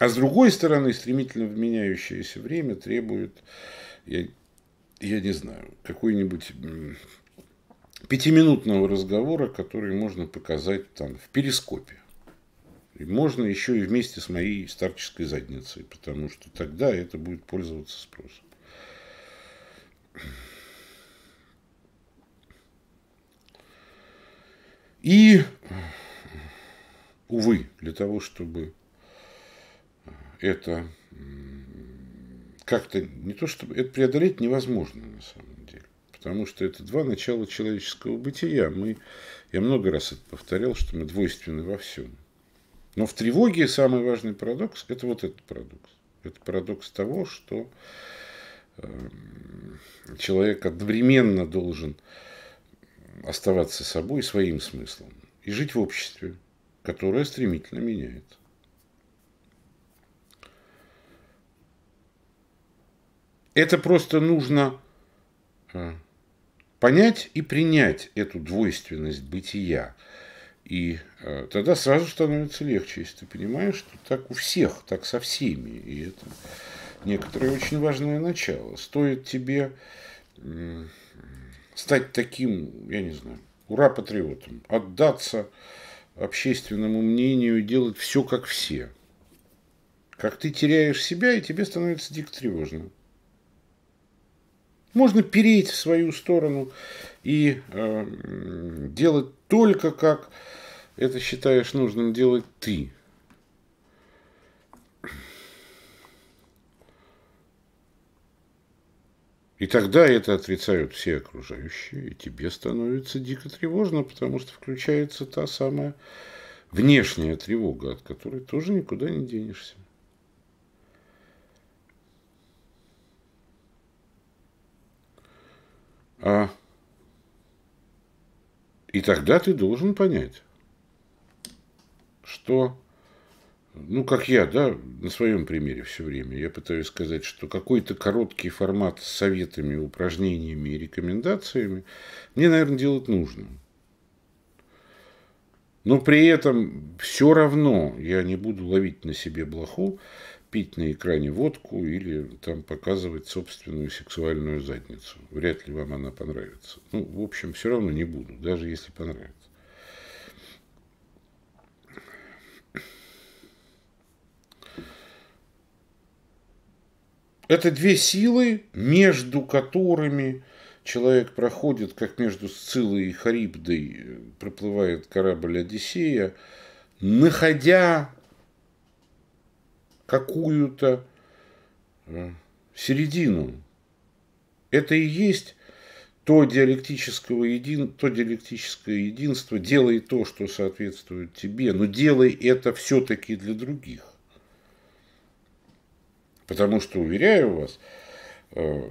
А с другой стороны, стремительно меняющееся время требует, я, я не знаю, какой-нибудь пятиминутного разговора, который можно показать там в перископе. И можно еще и вместе с моей старческой задницей, потому что тогда это будет пользоваться спросом. И, увы, для того, чтобы это как-то не то чтобы это преодолеть невозможно на самом деле потому что это два начала человеческого бытия. Мы, я много раз это повторял, что мы двойственны во всем. Но в тревоге самый важный парадокс – это вот этот парадокс. Это парадокс того, что эм, человек одновременно должен оставаться собой, своим смыслом, и жить в обществе, которое стремительно меняет. Это просто нужно э, понять и принять эту двойственность бытия. И э, тогда сразу становится легче, если ты понимаешь, что так у всех, так со всеми. И это некоторое очень важное начало. Стоит тебе э, стать таким, я не знаю, ура-патриотом, отдаться общественному мнению и делать все как все. Как ты теряешь себя, и тебе становится дико тревожно. Можно переть в свою сторону и э, делать только как это считаешь нужным делать ты. И тогда это отрицают все окружающие, и тебе становится дико тревожно, потому что включается та самая внешняя тревога, от которой тоже никуда не денешься. А... И тогда ты должен понять, что, ну, как я, да, на своем примере все время, я пытаюсь сказать, что какой-то короткий формат с советами, упражнениями и рекомендациями мне, наверное, делать нужно. Но при этом все равно я не буду ловить на себе блоху, пить на экране водку или там показывать собственную сексуальную задницу. Вряд ли вам она понравится. Ну, в общем, все равно не буду, даже если понравится. Это две силы, между которыми человек проходит, как между Сцилой и Харибдой э, проплывает корабль Одиссея, находя какую-то э, середину. Это и есть то диалектического един... то диалектическое единство, делай то, что соответствует тебе, но делай это все-таки для других. Потому что, уверяю вас, э,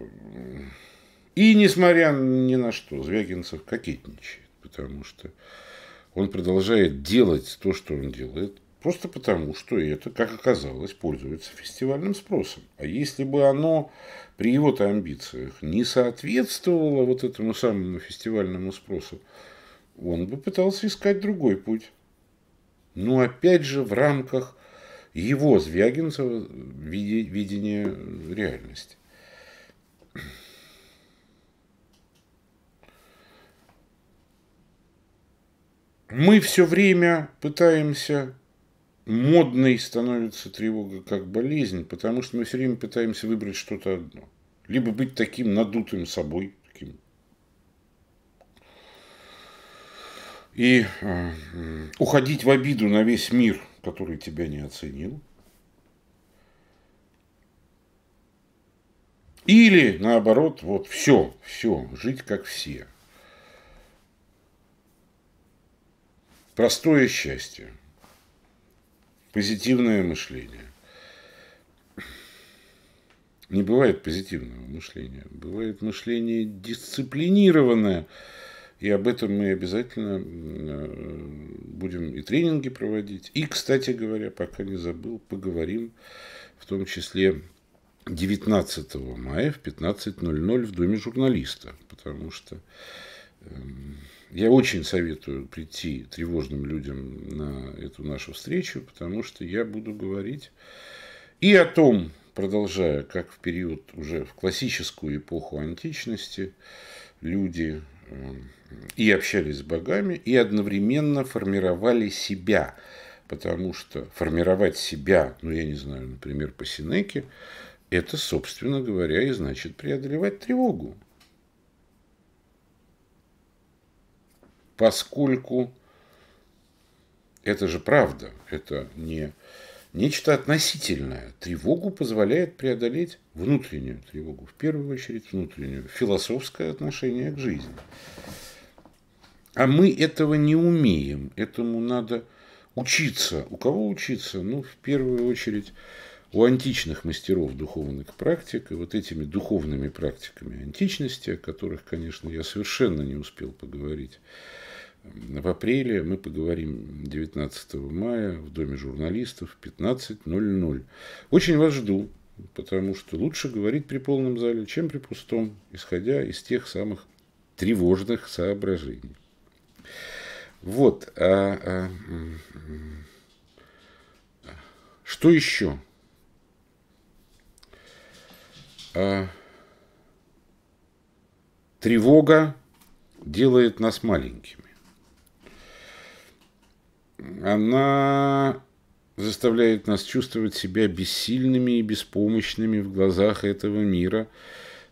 и несмотря ни на что, Звягинцев кокетничает, потому что он продолжает делать то, что он делает, Просто потому, что это, как оказалось, пользуется фестивальным спросом. А если бы оно при его-то амбициях не соответствовало вот этому самому фестивальному спросу, он бы пытался искать другой путь. Но ну, опять же в рамках его, Звягинцева, видения реальности. Мы все время пытаемся модной становится тревога как болезнь, потому что мы все время пытаемся выбрать что-то одно. Либо быть таким надутым собой, таким. И э, уходить в обиду на весь мир, который тебя не оценил. Или наоборот, вот все, все, жить как все. Простое счастье. Позитивное мышление. Не бывает позитивного мышления. Бывает мышление дисциплинированное. И об этом мы обязательно э, будем и тренинги проводить. И, кстати говоря, пока не забыл, поговорим в том числе 19 мая в 15.00 в Доме журналиста. Потому что я очень советую прийти тревожным людям на эту нашу встречу, потому что я буду говорить и о том, продолжая, как в период уже в классическую эпоху античности люди э, и общались с богами, и одновременно формировали себя. Потому что формировать себя, ну я не знаю, например, по Синеке, это, собственно говоря, и значит преодолевать тревогу. поскольку это же правда, это не нечто относительное. Тревогу позволяет преодолеть внутреннюю тревогу, в первую очередь внутреннюю, философское отношение к жизни. А мы этого не умеем, этому надо учиться. У кого учиться? Ну, в первую очередь у античных мастеров духовных практик и вот этими духовными практиками античности, о которых, конечно, я совершенно не успел поговорить в апреле мы поговорим 19 мая в Доме журналистов 15.00. Очень вас жду, потому что лучше говорить при полном зале, чем при пустом, исходя из тех самых тревожных соображений. Вот. А, а, что еще? А, тревога делает нас маленькими. Она заставляет нас чувствовать себя бессильными и беспомощными в глазах этого мира,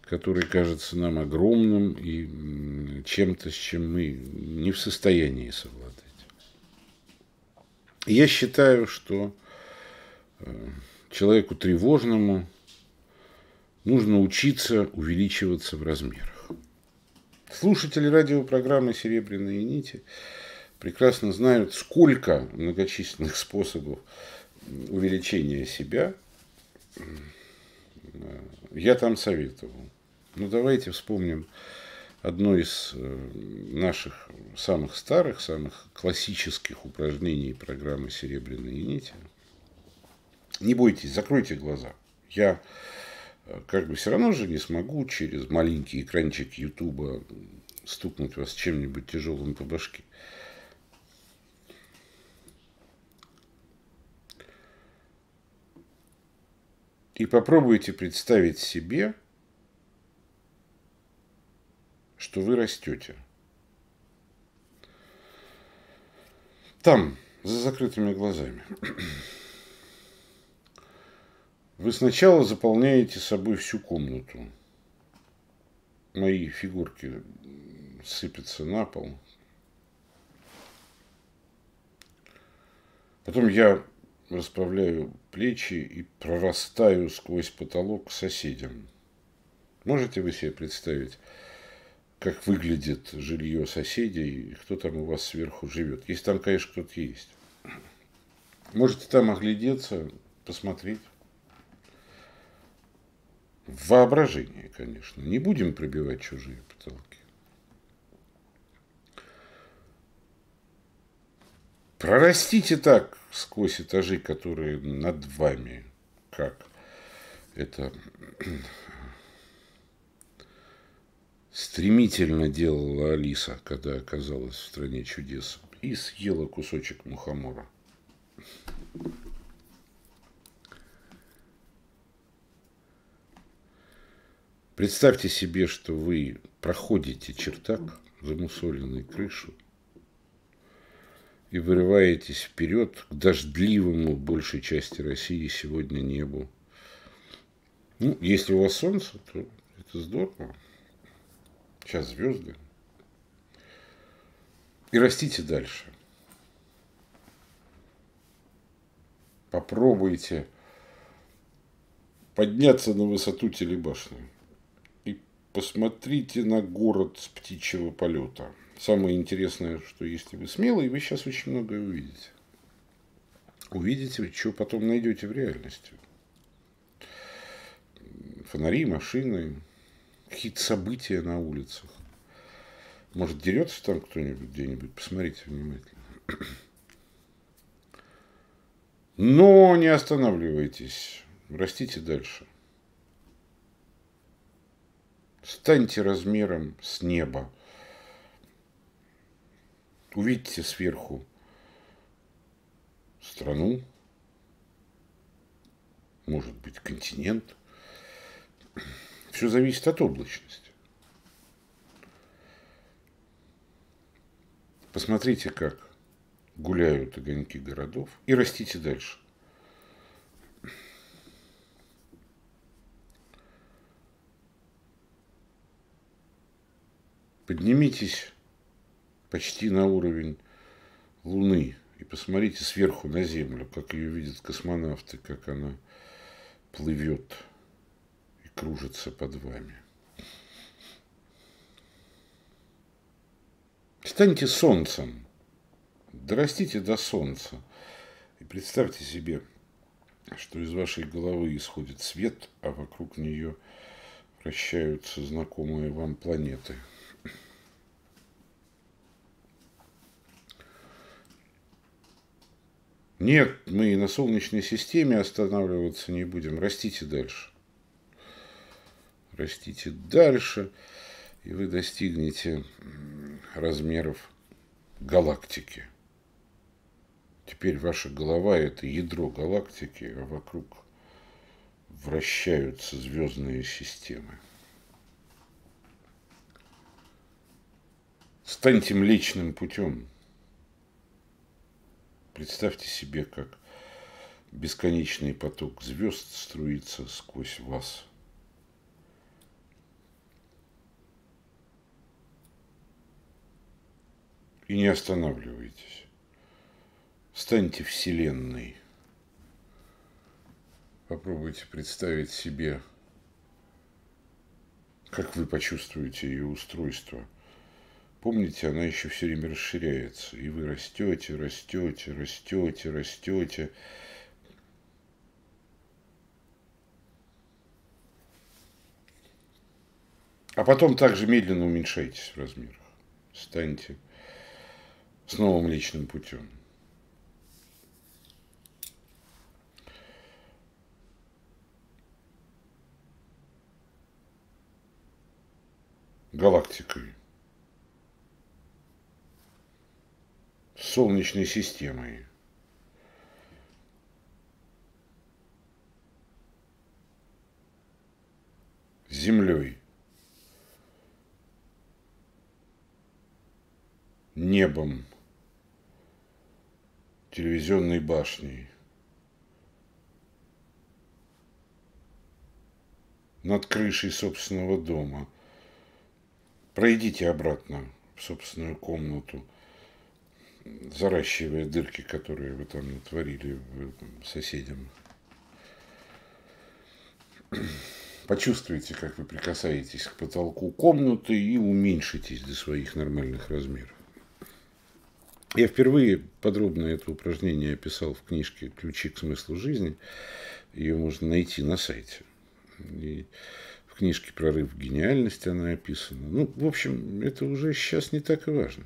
который кажется нам огромным и чем-то, с чем мы не в состоянии совладать. Я считаю, что э, человеку тревожному нужно учиться увеличиваться в размерах. Слушатели радиопрограммы «Серебряные нити» прекрасно знают, сколько многочисленных способов увеличения себя я там советовал. Ну, давайте вспомним одно из э, наших самых старых, самых классических упражнений программы «Серебряные нити». Не бойтесь, закройте глаза. Я э, как бы все равно же не смогу через маленький экранчик Ютуба стукнуть вас чем-нибудь тяжелым по башке. И попробуйте представить себе, что вы растете. Там, за закрытыми глазами. Вы сначала заполняете собой всю комнату. Мои фигурки сыпятся на пол. Потом я расправляю плечи и прорастаю сквозь потолок к соседям. Можете вы себе представить, как выглядит жилье соседей и кто там у вас сверху живет? Если там, конечно, кто-то есть. Можете там оглядеться, посмотреть. В воображении, конечно. Не будем пробивать чужие потолки. Прорастите так сквозь этажи, которые над вами, как это стремительно делала Алиса, когда оказалась в стране чудес, и съела кусочек мухомора. Представьте себе, что вы проходите чертак, замусоленный крышу, и вырываетесь вперед к дождливому большей части России сегодня небу. Ну, если у вас солнце, то это здорово. Сейчас звезды. И растите дальше. Попробуйте подняться на высоту телебашни и посмотрите на город с птичьего полета самое интересное, что если вы смелые, вы сейчас очень многое увидите. Увидите, что потом найдете в реальности. Фонари, машины, какие-то события на улицах. Может, дерется там кто-нибудь где-нибудь, посмотрите внимательно. Но не останавливайтесь, растите дальше. Станьте размером с неба увидите сверху страну, может быть, континент. Все зависит от облачности. Посмотрите, как гуляют огоньки городов и растите дальше. Поднимитесь почти на уровень Луны. И посмотрите сверху на Землю, как ее видят космонавты, как она плывет и кружится под вами. Станьте солнцем, дорастите до солнца и представьте себе, что из вашей головы исходит свет, а вокруг нее вращаются знакомые вам планеты – Нет, мы на Солнечной системе останавливаться не будем. Растите дальше. Растите дальше, и вы достигнете размеров галактики. Теперь ваша голова – это ядро галактики, а вокруг вращаются звездные системы. Станьте млечным путем – Представьте себе, как бесконечный поток звезд струится сквозь вас. И не останавливайтесь. Станьте Вселенной. Попробуйте представить себе, как вы почувствуете ее устройство – Помните, она еще все время расширяется, и вы растете, растете, растете, растете. А потом также медленно уменьшаетесь в размерах. Станьте с новым личным путем. Галактикой. Солнечной системой. Землей. Небом. Телевизионной башней. над крышей собственного дома. Пройдите обратно в собственную комнату – заращивая дырки, которые вы там натворили соседям. Почувствуйте, как вы прикасаетесь к потолку комнаты и уменьшитесь до своих нормальных размеров. Я впервые подробно это упражнение описал в книжке «Ключи к смыслу жизни». Ее можно найти на сайте. И в книжке «Прорыв гениальность она описана. Ну, в общем, это уже сейчас не так и важно.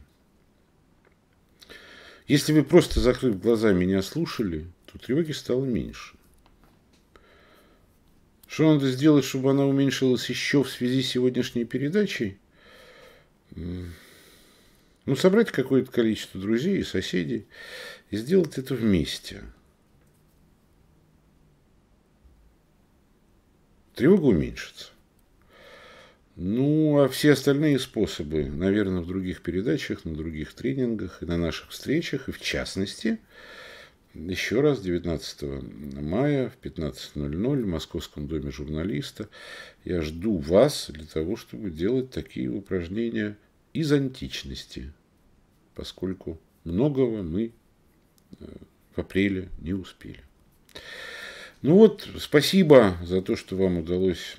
Если вы просто, закрыв глаза, меня слушали, то тревоги стало меньше. Что надо сделать, чтобы она уменьшилась еще в связи с сегодняшней передачей? Ну, собрать какое-то количество друзей и соседей и сделать это вместе. Тревога уменьшится. Ну, а все остальные способы, наверное, в других передачах, на других тренингах и на наших встречах, и в частности, еще раз 19 мая в 15.00 в Московском доме журналиста. Я жду вас для того, чтобы делать такие упражнения из античности, поскольку многого мы э, в апреле не успели. Ну вот, спасибо за то, что вам удалось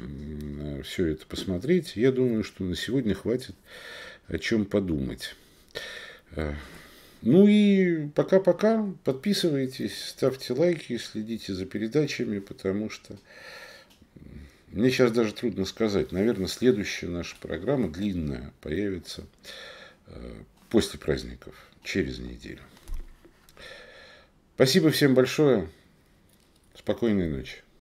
все это посмотреть. Я думаю, что на сегодня хватит о чем подумать. Э, ну и пока-пока. Подписывайтесь, ставьте лайки, следите за передачами, потому что мне сейчас даже трудно сказать. Наверное, следующая наша программа длинная появится э, после праздников, через неделю. Спасибо всем большое. Спокойной ночи.